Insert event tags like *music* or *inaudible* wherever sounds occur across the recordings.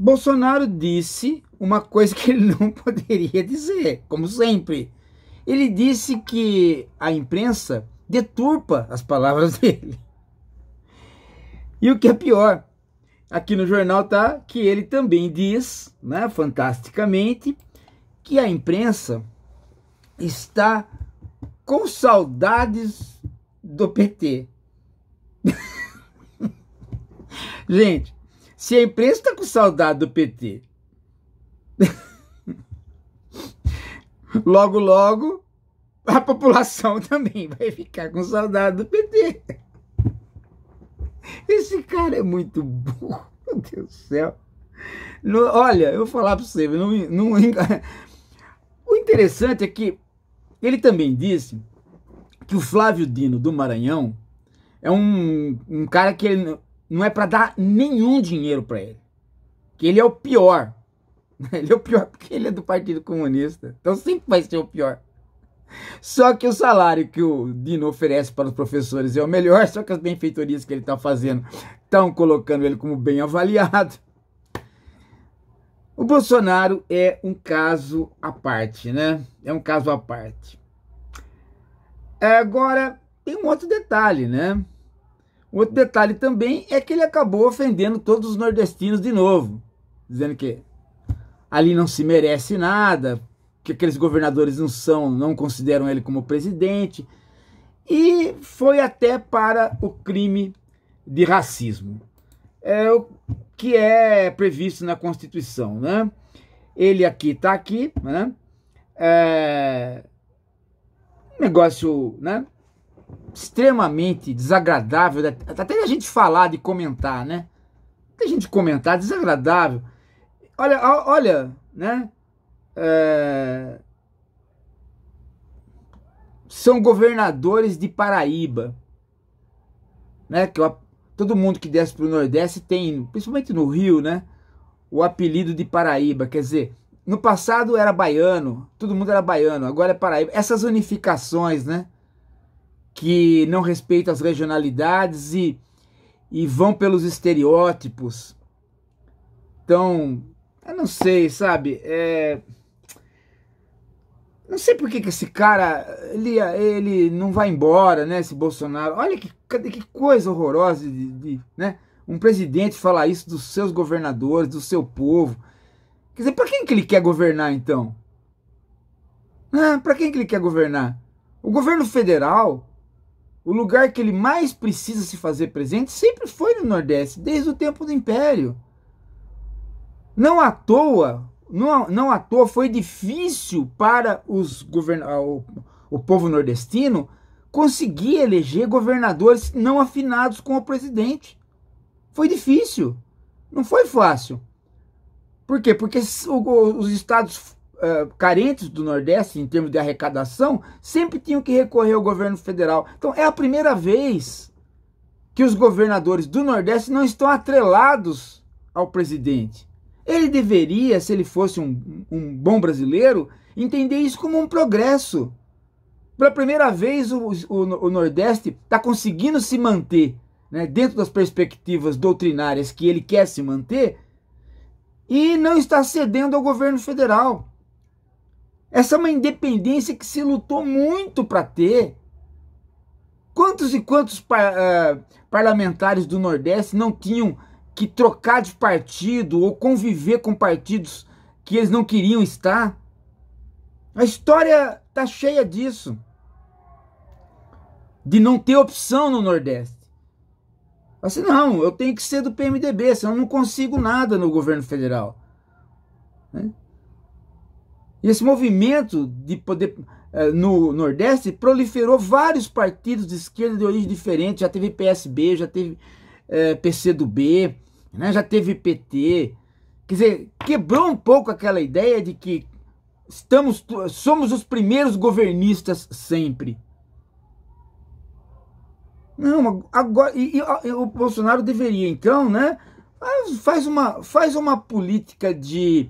Bolsonaro disse uma coisa que ele não *laughs* poderia dizer, como sempre. Ele disse que a imprensa deturpa as palavras *laughs* dele. E o que é pior, aqui no jornal tá que ele também diz, né, fantasticamente, que a imprensa está com saudades do PT. *laughs* Gente, se a imprensa está com saudade do PT. *laughs* logo, logo, a população *laughs* também vai ficar com saudade do PT. Esse cara é muito burro, *laughs* meu Deus do céu. No, olha, eu vou falar para você, não, não, o interessante é que ele também disse que o Flávio Dino do Maranhão é um, um cara que ele, não é para dar nenhum dinheiro para ele. Que ele é o pior. *laughs* Ele é o pior porque ele é do Partido Comunista. Então sempre vai ser o pior. Só que o salário que o Dino oferece para os professores é o melhor, só que as benfeitorias que ele está fazendo estão colocando ele como bem avaliado. O Bolsonaro é um caso à parte, né? É um caso à parte. Agora, tem um outro detalhe, né? Outro detalhe também é que ele acabou ofendendo todos os nordestinos de novo, dizendo que ali não se merece nada, que aqueles governadores não são, não consideram ele como presidente, e foi até para o crime de racismo, é o que é previsto na Constituição, né? Ele aqui está aqui, né? É, negócio, né? extremamente desagradável, né? até a gente falar de comentar, né? a gente comentar, desagradável. Olha, olha, né? É... São governadores de Paraíba, né? Que eu, todo mundo que desce para o Nordeste tem, principalmente no Rio, né? O apelido de Paraíba, quer dizer, no passado era baiano, todo mundo era baiano, agora é Paraíba. Essas unificações, né? que não respeita as regionalidades e, e vão pelos estereótipos. Então, eu não sei, sabe? É... Não sei por que, que esse cara, ele, ele não vai embora, né? Esse Bolsonaro. Olha que, que coisa horrorosa de, de né? um presidente falar isso dos seus governadores, do seu povo. Quer dizer, para quem que ele quer governar então? Ah, para quem que ele quer governar? O governo federal o lugar que ele mais precisa se fazer presente sempre foi no Nordeste, desde o tempo do Império. Não à toa, não, não à toa foi difícil para os govern... Ah, o, o povo nordestino conseguir eleger governadores não afinados com o presidente. Foi difícil, não foi fácil. Por quê? Porque os estados uh, carentes do Nordeste em termos de arrecadação sempre tinham que recorrer ao governo federal. Então é a primeira vez que os governadores do Nordeste não estão atrelados ao presidente. Ele deveria, se ele fosse um, um bom brasileiro, entender isso como um progresso. Pela primeira vez, o, o, o Nordeste está conseguindo se manter né, dentro das perspectivas doutrinárias que ele quer se manter e não está cedendo ao governo federal. Essa é uma independência que se lutou muito para ter. Quantos e quantos par uh, parlamentares do Nordeste não tinham que trocar de partido ou conviver com partidos que eles não queriam estar? A história tá cheia disso. De não ter opção no Nordeste. Assim, não, eu tenho que ser do PMDB, senão eu não consigo nada no governo federal. Né? E esse movimento de poder eh, no Nordeste proliferou vários partidos de esquerda de origem diferente. Já teve PSB, já teve é, eh, PCdoB, né? já teve PT. Quer dizer, quebrou um pouco aquela ideia de que estamos, somos os primeiros governistas sempre. Não, agora e, e, o Bolsonaro deveria então, né? Faz uma, faz uma política de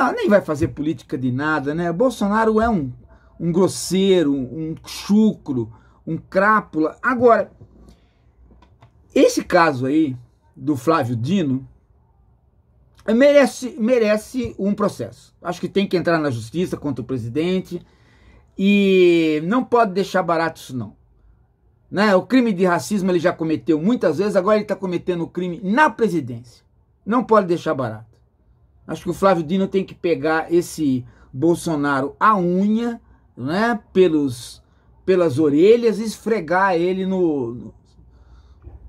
Tá, nem vai fazer política de nada, né? Bolsonaro é um, um grosseiro, um chucro, um crápula. Agora, esse caso aí do Flávio Dino merece, merece um processo. Acho que tem que entrar na justiça contra o presidente e não pode deixar barato isso não. Né? O crime de racismo ele já cometeu muitas vezes, agora ele está cometendo o crime na presidência. Não pode deixar barato. Acho que o Flávio Dino tem que pegar esse Bolsonaro a unha, né, pelos, pelas orelhas e esfregar ele no,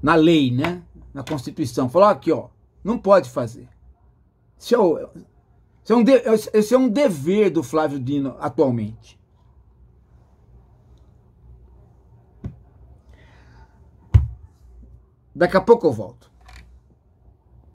na lei, né, na Constituição. Falar aqui, ó, não pode fazer. Isso é, isso é, um, de, isso é um dever do Flávio Dino atualmente. Daqui a pouco eu volto.